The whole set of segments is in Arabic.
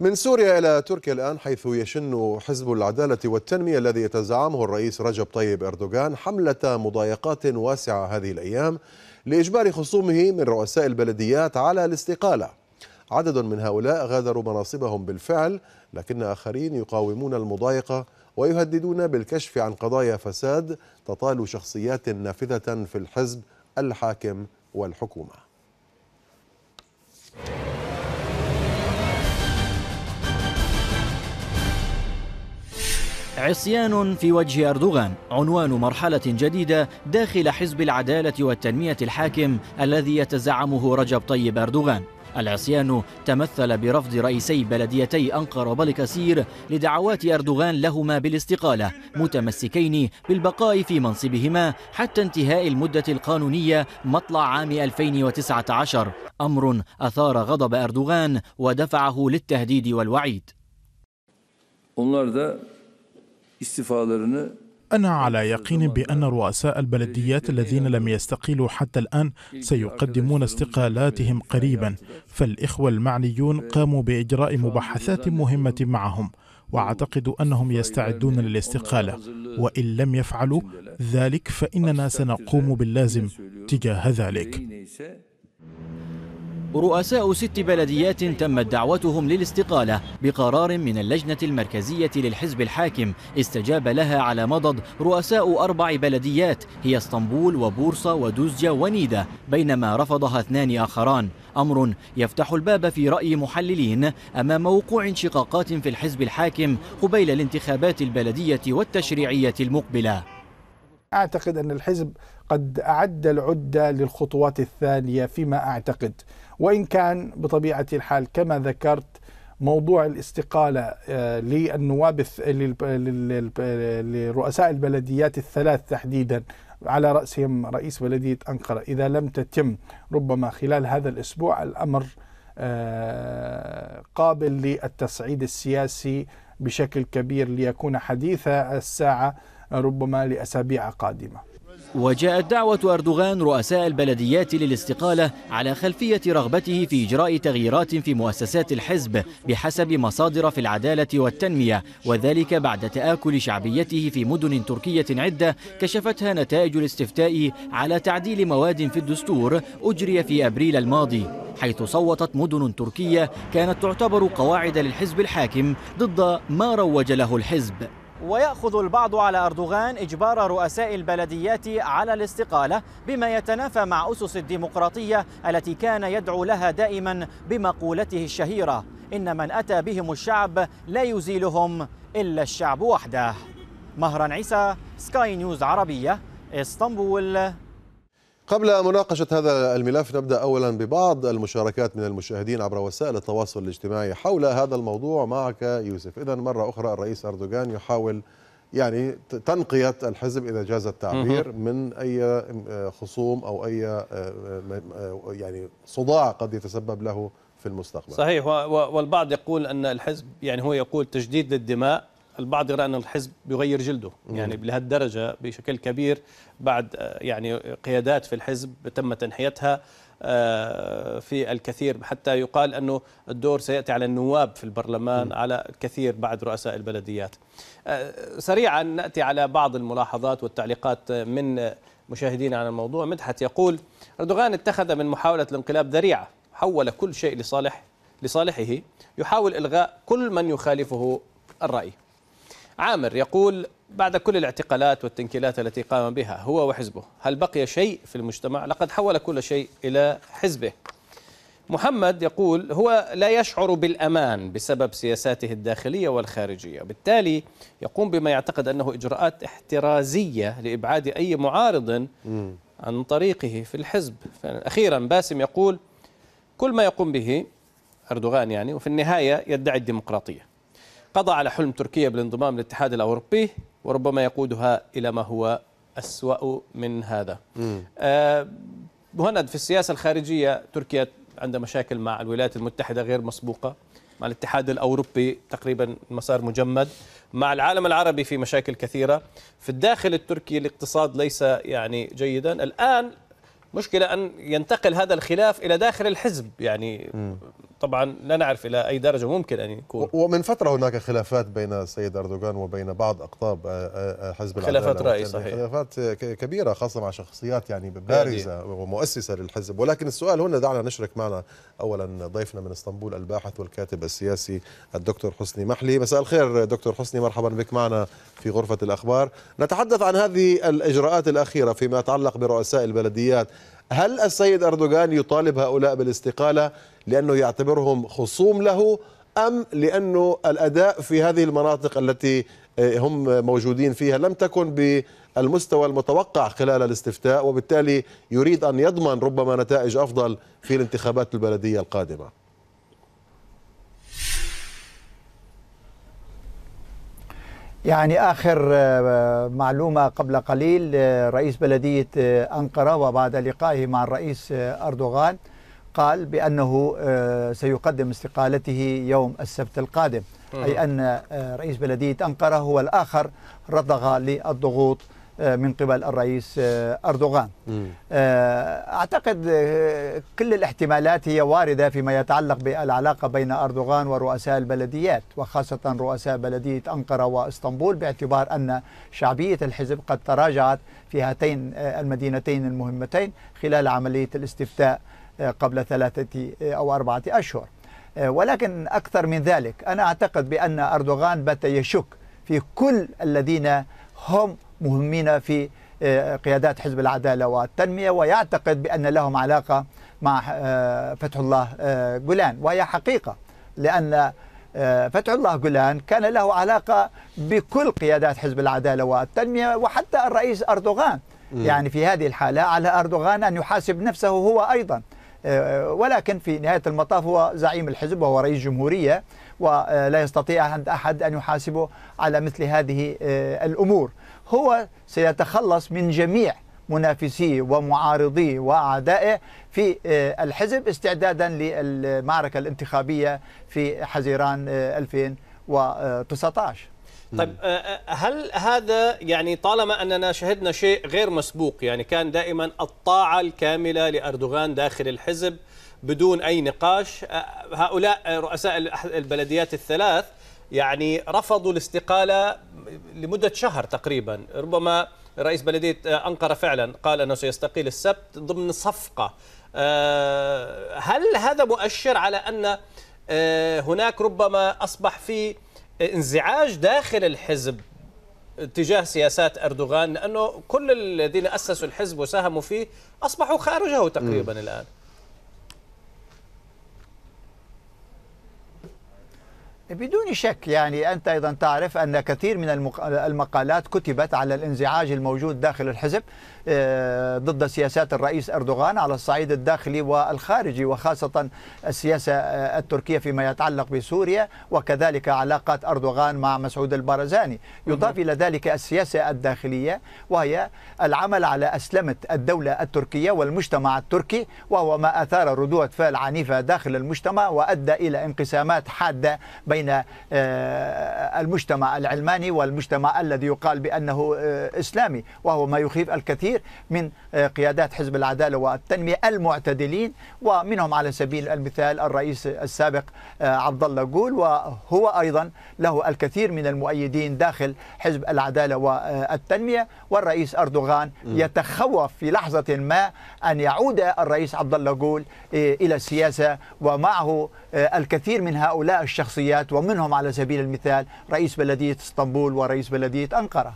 من سوريا إلى تركيا الآن حيث يشن حزب العدالة والتنمية الذي يتزعمه الرئيس رجب طيب أردوغان حملة مضايقات واسعة هذه الأيام لإجبار خصومه من رؤساء البلديات على الاستقالة عدد من هؤلاء غادروا مناصبهم بالفعل لكن آخرين يقاومون المضايقة ويهددون بالكشف عن قضايا فساد تطال شخصيات نافذة في الحزب الحاكم والحكومه عصيان في وجه أردوغان عنوان مرحلة جديدة داخل حزب العدالة والتنمية الحاكم الذي يتزعمه رجب طيب أردوغان العصيان تمثل برفض رئيسي بلديتي أنقرة وبلكسير لدعوات أردوغان لهما بالاستقالة متمسكين بالبقاء في منصبهما حتى انتهاء المدة القانونية مطلع عام 2019 أمر أثار غضب أردوغان ودفعه للتهديد والوعيد istifalarını أنا على يقين بأن رؤساء البلديات الذين لم يستقيلوا حتى الآن سيقدمون استقالاتهم قريبا فالإخوة المعنيون قاموا بإجراء مباحثات مهمة معهم واعتقد انهم يستعدون للاستقاله وان لم يفعلوا ذلك فاننا سنقوم باللازم تجاه ذلك رؤساء ست بلديات تمت دعوتهم للاستقالة بقرار من اللجنة المركزية للحزب الحاكم استجاب لها على مضض رؤساء أربع بلديات هي اسطنبول وبورصة ودوزجة ونيدة بينما رفضها اثنان آخران أمر يفتح الباب في رأي محللين أمام وقوع انشقاقات في الحزب الحاكم قبيل الانتخابات البلدية والتشريعية المقبلة أعتقد أن الحزب قد أعد العدة للخطوات الثانية فيما أعتقد وإن كان بطبيعة الحال كما ذكرت موضوع الاستقالة آه، للنواب لرؤساء البلديات الثلاث تحديدا على رأسهم رئيس بلدية أنقرة إذا لم تتم ربما خلال هذا الأسبوع الأمر آه، قابل للتصعيد السياسي بشكل كبير ليكون حديث الساعة ربما لأسابيع قادمة وجاءت دعوة أردوغان رؤساء البلديات للاستقالة على خلفية رغبته في إجراء تغييرات في مؤسسات الحزب بحسب مصادر في العدالة والتنمية وذلك بعد تآكل شعبيته في مدن تركية عدة كشفتها نتائج الاستفتاء على تعديل مواد في الدستور أجري في أبريل الماضي حيث صوتت مدن تركية كانت تعتبر قواعد للحزب الحاكم ضد ما روج له الحزب ويأخذ البعض على أردوغان إجبار رؤساء البلديات على الاستقالة بما يتنافى مع أسس الديمقراطية التي كان يدعو لها دائما بمقولته الشهيرة إن من أتى بهم الشعب لا يزيلهم إلا الشعب وحده مهران عيسى سكاي نيوز عربية اسطنبول قبل مناقشة هذا الملف نبدأ أولا ببعض المشاركات من المشاهدين عبر وسائل التواصل الاجتماعي حول هذا الموضوع معك يوسف إذا مرة أخرى الرئيس أردوغان يحاول يعني تنقية الحزب إذا جاز التعبير من أي آه، خصوم أو أي آه، آه، يعني صداع قد يتسبب له في المستقبل صحيح والبعض يقول أن الحزب يعني هو يقول تجديد للدماء البعض يرى أن الحزب بيغير جلده يعني لهالدرجة بشكل كبير بعد آه، يعني قيادات في الحزب تم تنحيتها آه، في الكثير حتى يقال أنه الدور سيأتي على النواب في البرلمان على الكثير بعد رؤساء البلديات آه، سريعا نأتي على بعض الملاحظات والتعليقات من مشاهدين على الموضوع مدحت يقول أردوغان اتخذ من محاولة الانقلاب ذريعة حول كل شيء لصالح لصالحه يحاول إلغاء كل من يخالفه الرأي عامر يقول بعد كل الاعتقالات والتنكيلات التي قام بها هو وحزبه هل بقي شيء في المجتمع لقد حول كل شيء إلى حزبه محمد يقول هو لا يشعر بالأمان بسبب سياساته الداخلية والخارجية بالتالي يقوم بما يعتقد أنه إجراءات احترازية لإبعاد أي معارض عن طريقه في الحزب أخيرا باسم يقول كل ما يقوم به أردوغان يعني وفي النهاية يدعي الديمقراطية قضى على حلم تركيا بالانضمام للاتحاد الأوروبي وربما يقودها إلى ما هو أسوأ من هذا آه مهند في السياسة الخارجية تركيا عندها مشاكل مع الولايات المتحدة غير مسبوقة مع الاتحاد الأوروبي تقريبا مسار مجمد مع العالم العربي في مشاكل كثيرة في الداخل التركي الاقتصاد ليس يعني جيدا الآن مشكلة أن ينتقل هذا الخلاف إلى داخل الحزب يعني م. طبعا لا نعرف الى اي درجه ممكن ان يكون ومن فتره هناك خلافات بين السيد اردوغان وبين بعض اقطاب آه، آه، آه، حزب العداله خلافات راي صحيح خلافات كبيره خاصه مع شخصيات يعني بارزه يعني ومؤسسه للحزب ولكن السؤال هنا دعنا نشرك معنا اولا ضيفنا من اسطنبول الباحث والكاتب السياسي الدكتور حسني محلي مساء الخير دكتور حسني مرحبا بك معنا في غرفه الاخبار نتحدث عن هذه الاجراءات الاخيره فيما يتعلق برؤساء البلديات هل السيد اردوغان يطالب هؤلاء بالاستقاله لأنه يعتبرهم خصوم له أم لأنه الأداء في هذه المناطق التي آه، هم موجودين فيها لم تكن بالمستوى المتوقع خلال الاستفتاء وبالتالي يريد أن يضمن ربما نتائج أفضل في الانتخابات البلدية القادمة يعني آخر آه، معلومة قبل قليل آه، رئيس بلدية أنقرة وبعد لقائه مع الرئيس أردوغان قال بأنه آه، سيقدم استقالته يوم السبت القادم أي أن آه، رئيس بلدية أنقرة هو الآخر رضغ للضغوط آه، من قبل الرئيس أردوغان أعتقد كل الاحتمالات هي واردة فيما يتعلق بالعلاقة بين أردوغان ورؤساء البلديات وخاصة رؤساء بلدية أنقرة وإسطنبول باعتبار أن شعبية الحزب قد تراجعت في هاتين المدينتين المهمتين خلال عملية الاستفتاء آه، قبل ثلاثة آه، أو أربعة أشهر آه، ولكن أكثر من ذلك أنا أعتقد بأن أردوغان بات يشك في كل الذين هم مهمين في قيادات حزب العدالة والتنمية ويعتقد بأن لهم علاقة مع فتح الله جولان وهي حقيقة لأن فتح الله جولان كان له علاقة بكل قيادات حزب العدالة والتنمية وحتى الرئيس أردوغان يعني في هذه الحالة على أردوغان أن يحاسب نفسه هو أيضا آه، ولكن في نهاية المطاف هو زعيم الحزب وهو رئيس جمهورية ولا آه، يستطيع أحد أن يحاسبه على مثل هذه آه، الأمور هو سيتخلص من جميع منافسيه ومعارضيه واعدائه في الحزب استعدادا للمعركه الانتخابيه في حزيران 2019 طيب نعم. آه، آه، هل هذا يعني طالما أننا شهدنا شيء غير مسبوق يعني كان دائما الطاعة الكاملة لأردوغان داخل الحزب بدون أي نقاش آه، هؤلاء رؤساء البلديات الثلاث يعني رفضوا الاستقالة لمدة شهر تقريبا ربما رئيس بلدية أنقرة فعلا قال أنه سيستقيل السبت ضمن صفقة هل هذا مؤشر على أن هناك ربما أصبح في انزعاج داخل الحزب تجاه سياسات أردوغان لأنه كل الذين أسسوا الحزب وساهموا فيه أصبحوا خارجه تقريبا م. الآن بدون شك يعني أنت أيضا تعرف أن كثير من المقالات كتبت على الانزعاج الموجود داخل الحزب آه، ضد سياسات الرئيس أردوغان على الصعيد الداخلي والخارجي وخاصة السياسة آه، التركية فيما يتعلق بسوريا وكذلك علاقات أردوغان مع مسعود البارزاني يضاف إلى ذلك السياسة الداخلية وهي العمل على أسلمة الدولة التركية والمجتمع التركي وهو ما أثار ردود فعل عنيفة داخل المجتمع وأدى إلى انقسامات حادة بين بين آه، المجتمع العلماني والمجتمع الذي يقال بأنه آه، إسلامي وهو ما يخيف الكثير من آه، قيادات حزب العدالة والتنمية المعتدلين ومنهم على سبيل المثال الرئيس السابق عبد الله قول وهو أيضا له الكثير من المؤيدين داخل حزب العدالة والتنمية والرئيس أردوغان يتخوف في لحظة ما أن يعود الرئيس عبد الله قول إلى السياسة ومعه الكثير من هؤلاء الشخصيات الجهات ومنهم على سبيل المثال رئيس بلدية اسطنبول ورئيس بلدية أنقرة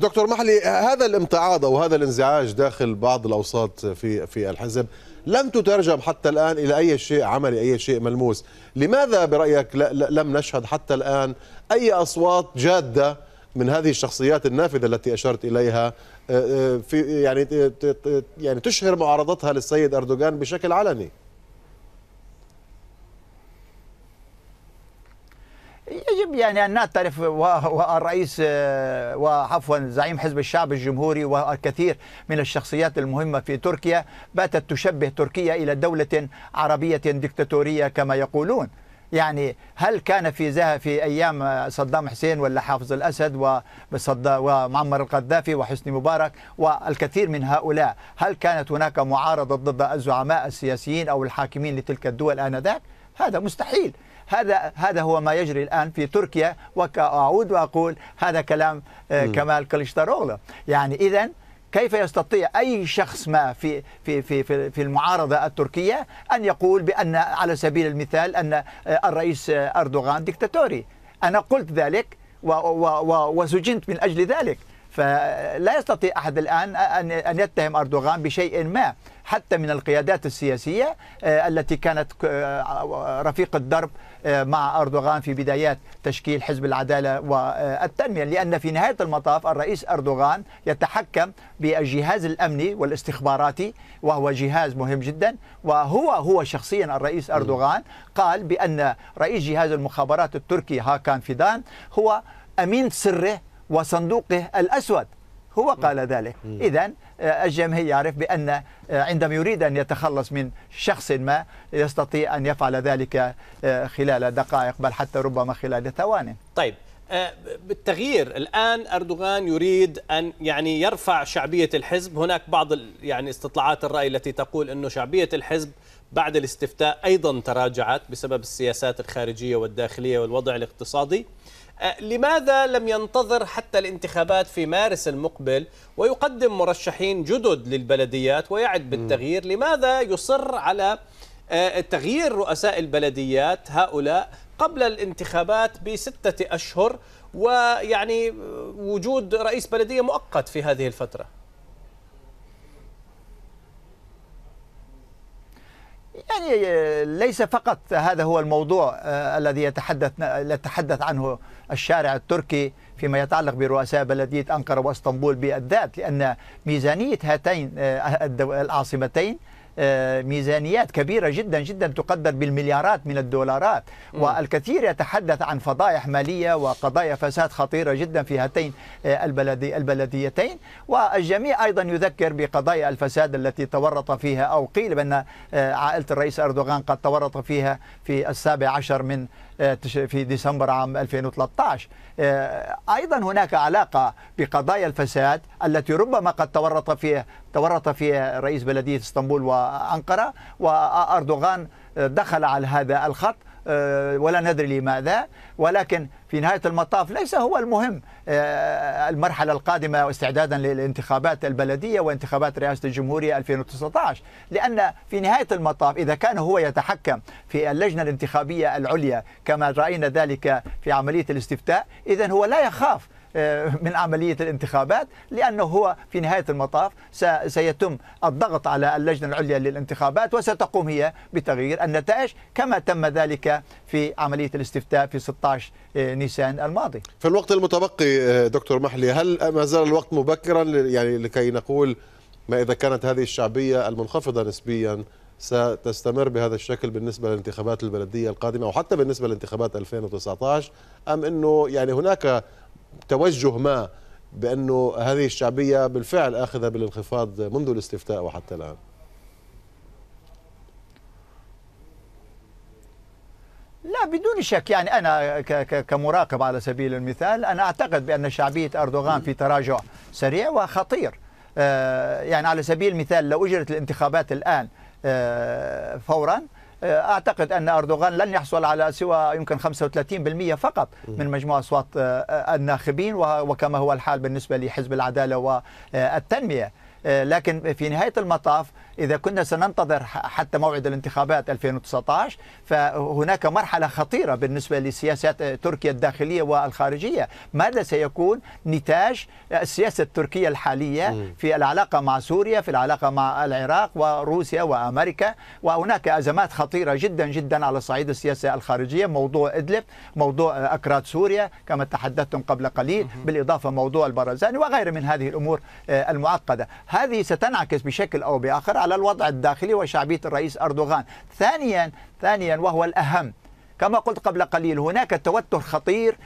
دكتور محلي هذا الامتعاض او هذا الانزعاج داخل بعض الاوساط في في الحزب لم تترجم حتى الان الى اي شيء عملي اي شيء ملموس لماذا برايك لم نشهد حتى الان اي اصوات جاده من هذه الشخصيات النافذه التي اشرت اليها آه، آه، في يعني يعني تشهر معارضتها للسيد اردوغان بشكل علني يعني أن نعترف والرئيس آه، وعفوا زعيم حزب الشعب الجمهوري والكثير من الشخصيات المهمة في تركيا باتت تشبه تركيا إلى دولة عربية دكتاتورية كما يقولون يعني هل كان في زها في ايام صدام حسين ولا حافظ الاسد ومعمر القذافي وحسني مبارك والكثير من هؤلاء هل كانت هناك معارضه ضد الزعماء السياسيين او الحاكمين لتلك الدول انذاك هذا مستحيل هذا هذا هو ما يجري الآن في تركيا وأعود وأقول هذا كلام آه، كمال كليشتاروغلو يعني إذا كيف يستطيع اي شخص ما في في في في المعارضه التركيه ان يقول بان على سبيل المثال ان آه، الرئيس اردوغان ديكتاتوري انا قلت ذلك وسجنت من اجل ذلك فلا يستطيع أحد الآن أن يتهم أردوغان بشيء ما حتى من القيادات السياسية آه، التي كانت آه، رفيق الدرب آه، مع أردوغان في بدايات تشكيل حزب العدالة والتنمية لأن في نهاية المطاف الرئيس أردوغان يتحكم بالجهاز الأمني والاستخباراتي وهو جهاز مهم جدا وهو هو شخصيا الرئيس أردوغان قال بأن رئيس جهاز المخابرات التركي هاكان فيدان هو أمين سره وصندوقه الأسود هو قال ذلك إذا آه، الجميع يعرف بأن آه، عندما يريد أن يتخلص من شخص ما يستطيع أن يفعل ذلك آه، خلال دقائق بل حتى ربما خلال ثوان طيب بالتغيير الآن أردوغان يريد أن يعني يرفع شعبية الحزب هناك بعض يعني استطلاعات الرأي التي تقول أنه شعبية الحزب بعد الاستفتاء أيضا تراجعت بسبب السياسات الخارجية والداخلية والوضع الاقتصادي أه، لماذا لم ينتظر حتى الانتخابات في مارس المقبل ويقدم مرشحين جدد للبلديات ويعد بالتغيير لماذا يصر على أه، تغيير رؤساء البلديات هؤلاء قبل الانتخابات بستة أشهر ويعني أه، وجود رئيس بلدية مؤقت في هذه الفترة يعني آه، ليس فقط هذا هو الموضوع آه، الذي يتحدث يتحدث عنه الشارع التركي فيما يتعلق برؤساء بلدية أنقرة واسطنبول بالذات لأن ميزانية هاتين آه، العاصمتين آه، ميزانيات كبيرة جدا جدا تقدر بالمليارات من الدولارات والكثير يتحدث عن فضائح مالية وقضايا فساد خطيرة جدا في هاتين آه، البلدي البلديتين والجميع أيضا يذكر بقضايا الفساد التي تورط فيها أو قيل بأن آه، عائلة الرئيس أردوغان قد تورط فيها في السابع عشر من آه، في ديسمبر عام 2013 آه، أيضا هناك علاقة بقضايا الفساد التي ربما قد تورط فيها تورط فيها رئيس بلدية اسطنبول وأنقرة وأردوغان دخل على هذا الخط آه، ولا ندري لماذا ولكن في نهاية المطاف ليس هو المهم آه، المرحلة القادمة واستعدادا للانتخابات البلدية وانتخابات رئاسة الجمهورية 2019 لأن في نهاية المطاف إذا كان هو يتحكم في اللجنة الانتخابية العليا كما رأينا ذلك في عملية الاستفتاء إذا هو لا يخاف آه، من عملية الانتخابات لأنه هو في نهاية المطاف سيتم الضغط على اللجنة العليا للانتخابات وستقوم هي بتغيير النتائج كما تم ذلك في عملية الاستفتاء في 16 آه، نيسان الماضي في الوقت المتبقي آه، دكتور محلي هل ما زال الوقت مبكرا يعني لكي نقول ما إذا كانت هذه الشعبية المنخفضة نسبيا ستستمر بهذا الشكل بالنسبة للانتخابات البلدية القادمة أو حتى بالنسبة لانتخابات 2019 أم أنه يعني هناك توجه ما بانه هذه الشعبيه بالفعل اخذه بالانخفاض منذ الاستفتاء وحتى الان لا بدون شك يعني انا كمراقب على سبيل المثال انا اعتقد بان شعبيه اردوغان في تراجع سريع وخطير آه، يعني على سبيل المثال لو اجرت الانتخابات الان آه، فورا آه، اعتقد ان اردوغان لن يحصل على سوى يمكن 35% فقط من مجموع اصوات آه، آه، الناخبين وكما هو الحال بالنسبه لحزب العداله والتنميه آه، لكن في نهاية المطاف إذا كنا سننتظر حتى موعد الانتخابات 2019 فهناك مرحلة خطيرة بالنسبة لسياسات آه، تركيا الداخلية والخارجية ماذا سيكون نتاج آه، السياسة التركية الحالية في العلاقة مع سوريا في العلاقة مع العراق وروسيا وأمريكا وهناك أزمات خطيرة جدا جدا على صعيد السياسة الخارجية موضوع إدلب موضوع أكراد سوريا كما تحدثتم قبل قليل بالإضافة موضوع البرزاني وغيره من هذه الأمور المعقدة هذه ستنعكس بشكل أو بآخر على الوضع الداخلي وشعبية الرئيس أردوغان ثانيا ثانيا وهو الأهم كما قلت قبل قليل هناك توتر خطير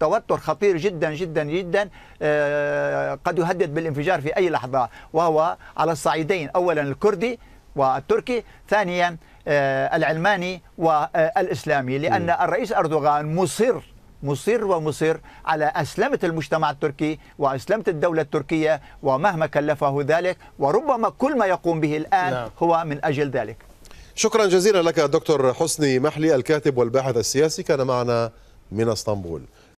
توتر خطير جدا جدا جدا آه، قد يهدد بالانفجار في أي لحظة وهو على الصعيدين أولا الكردي والتركي ثانيا آه، العلماني والإسلامي لأن الرئيس أردوغان مصر مصر ومصر على أسلمة المجتمع التركي وأسلمة الدولة التركية ومهما كلفه ذلك وربما كل ما يقوم به الآن نعم. هو من أجل ذلك شكرا جزيلا لك دكتور حسني محلي الكاتب والباحث السياسي كان معنا من اسطنبول